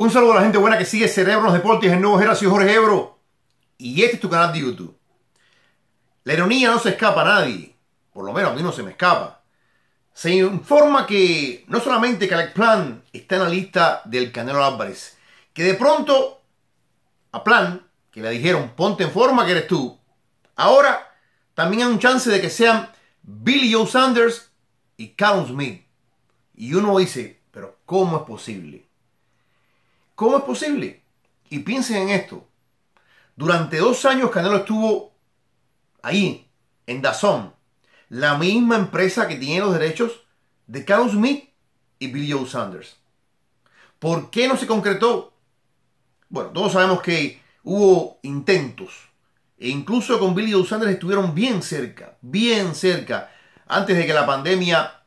Un saludo a la gente buena que sigue Cerebro Deportes, el nuevo Geracio Jorge Ebro. Y este es tu canal de YouTube. La ironía no se escapa a nadie, por lo menos a mí no se me escapa. Se informa que no solamente Calec Plan está en la lista del Canelo Álvarez, que de pronto a Plan, que le dijeron ponte en forma que eres tú, ahora también hay un chance de que sean Billy Joe Sanders y Carlos Smith. Y uno dice, pero ¿cómo es posible? ¿Cómo es posible? Y piensen en esto. Durante dos años Canelo estuvo ahí, en Dazón, la misma empresa que tiene los derechos de Carlos Smith y Billy Joe Sanders. ¿Por qué no se concretó? Bueno, todos sabemos que hubo intentos. E incluso con Billy Joe Sanders estuvieron bien cerca, bien cerca, antes de que la pandemia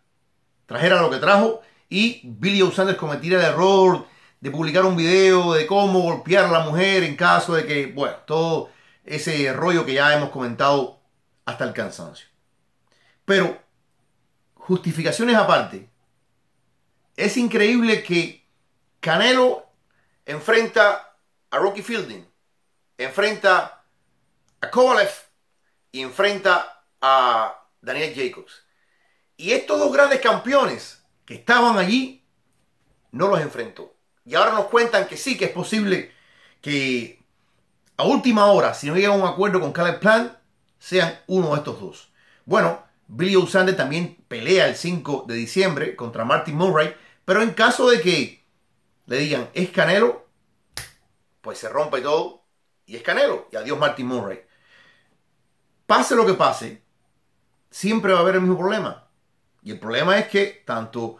trajera lo que trajo y Billy Joe Sanders cometiera el error de publicar un video de cómo golpear a la mujer en caso de que, bueno, todo ese rollo que ya hemos comentado hasta el cansancio. Pero, justificaciones aparte, es increíble que Canelo enfrenta a Rocky Fielding, enfrenta a Kovalev y enfrenta a Daniel Jacobs. Y estos dos grandes campeones que estaban allí, no los enfrentó. Y ahora nos cuentan que sí, que es posible que a última hora, si no llega a un acuerdo con Caleb Plan, sean uno de estos dos. Bueno, Billy O'Sander también pelea el 5 de diciembre contra Martin Murray, pero en caso de que le digan es Canelo, pues se rompe todo y es Canelo. Y adiós Martin Murray. Pase lo que pase, siempre va a haber el mismo problema. Y el problema es que tanto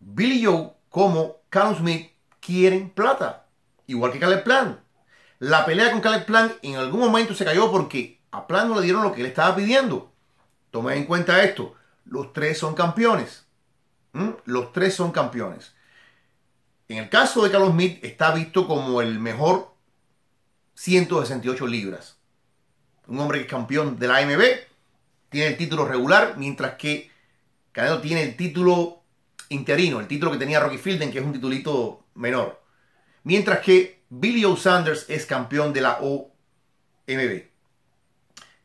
Billy Joe como Carlos Smith quieren plata, igual que Caleb Plan. La pelea con Caleb Plan en algún momento se cayó porque a Plan no le dieron lo que él estaba pidiendo. Tomen en cuenta esto, los tres son campeones. Los tres son campeones. En el caso de Carlos Smith está visto como el mejor 168 libras. Un hombre que es campeón de la AMB, tiene el título regular, mientras que Canelo tiene el título interino, el título que tenía Rocky Fielding, que es un titulito menor. Mientras que Billy O. Sanders es campeón de la OMB. En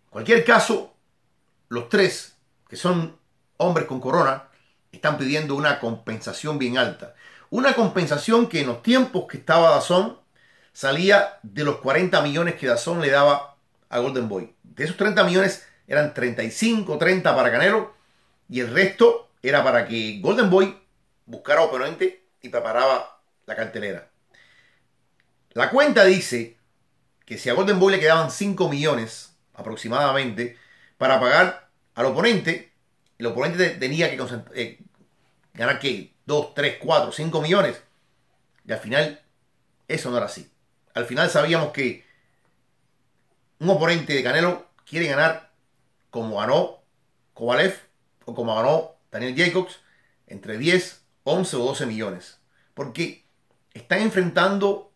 cualquier caso, los tres, que son hombres con corona, están pidiendo una compensación bien alta. Una compensación que en los tiempos que estaba Dazón salía de los 40 millones que Dazón le daba a Golden Boy. De esos 30 millones eran 35, 30 para Canelo y el resto era para que Golden Boy buscara oponente y preparaba la cartelera. La cuenta dice que si a Golden Boy le quedaban 5 millones aproximadamente para pagar al oponente, el oponente tenía que eh, ganar que 2, 3, 4, 5 millones. Y al final eso no era así. Al final sabíamos que un oponente de Canelo quiere ganar como ganó Kovalev o como ganó Daniel Jacobs entre 10, 11 o 12 millones. Porque están enfrentando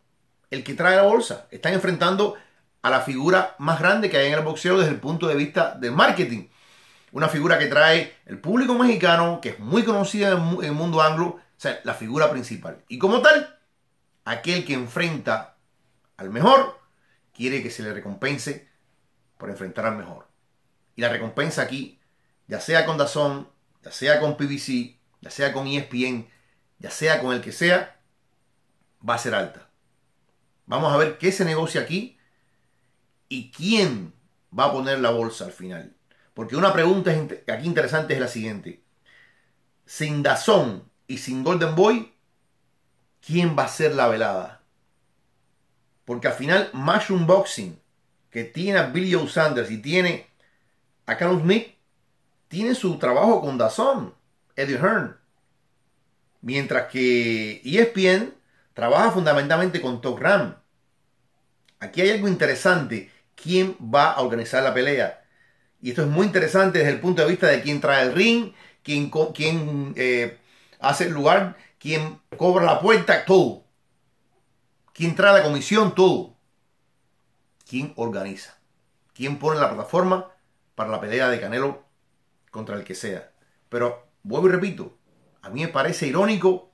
el que trae la bolsa. Están enfrentando a la figura más grande que hay en el boxeo desde el punto de vista del marketing. Una figura que trae el público mexicano, que es muy conocida en el mundo anglo, o sea, la figura principal. Y como tal, aquel que enfrenta al mejor quiere que se le recompense por enfrentar al mejor. Y la recompensa aquí, ya sea con Dazón, ya sea con PBC, ya sea con ESPN, ya sea con el que sea, va a ser alta. Vamos a ver qué se negocia aquí y quién va a poner la bolsa al final. Porque una pregunta aquí interesante es la siguiente. Sin Dazón y sin Golden Boy, ¿quién va a ser la velada? Porque al final, Mash Boxing, que tiene a Billy Joe Sanders y tiene a Carlos Smith, tiene su trabajo con Dazón, Eddie Hearn. Mientras que ESPN trabaja fundamentalmente con Top Ram. Aquí hay algo interesante. ¿Quién va a organizar la pelea? Y esto es muy interesante desde el punto de vista de quién trae el ring, quién, eh, hace el lugar, quién cobra la puerta, todo. Quién trae la comisión, todo. Quién organiza. Quién pone la plataforma para la pelea de Canelo contra el que sea. Pero vuelvo y repito, a mí me parece irónico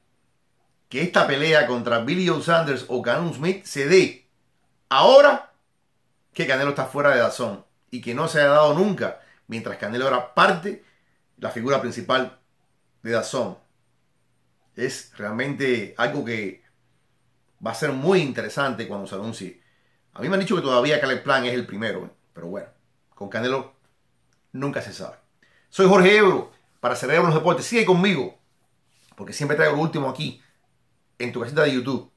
que esta pelea contra Billy Joe Sanders o Canon Smith se dé ahora que Canelo está fuera de Dazón y que no se ha dado nunca, mientras Canelo era parte, la figura principal de Dazón. Es realmente algo que va a ser muy interesante cuando se anuncie. A mí me han dicho que todavía Caleb Plan es el primero, pero bueno, con Canelo nunca se sabe. Soy Jorge Ebro para celebrar los Deportes. Sigue conmigo, porque siempre traigo lo último aquí, en tu casita de YouTube,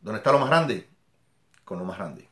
donde está lo más grande, con lo más grande.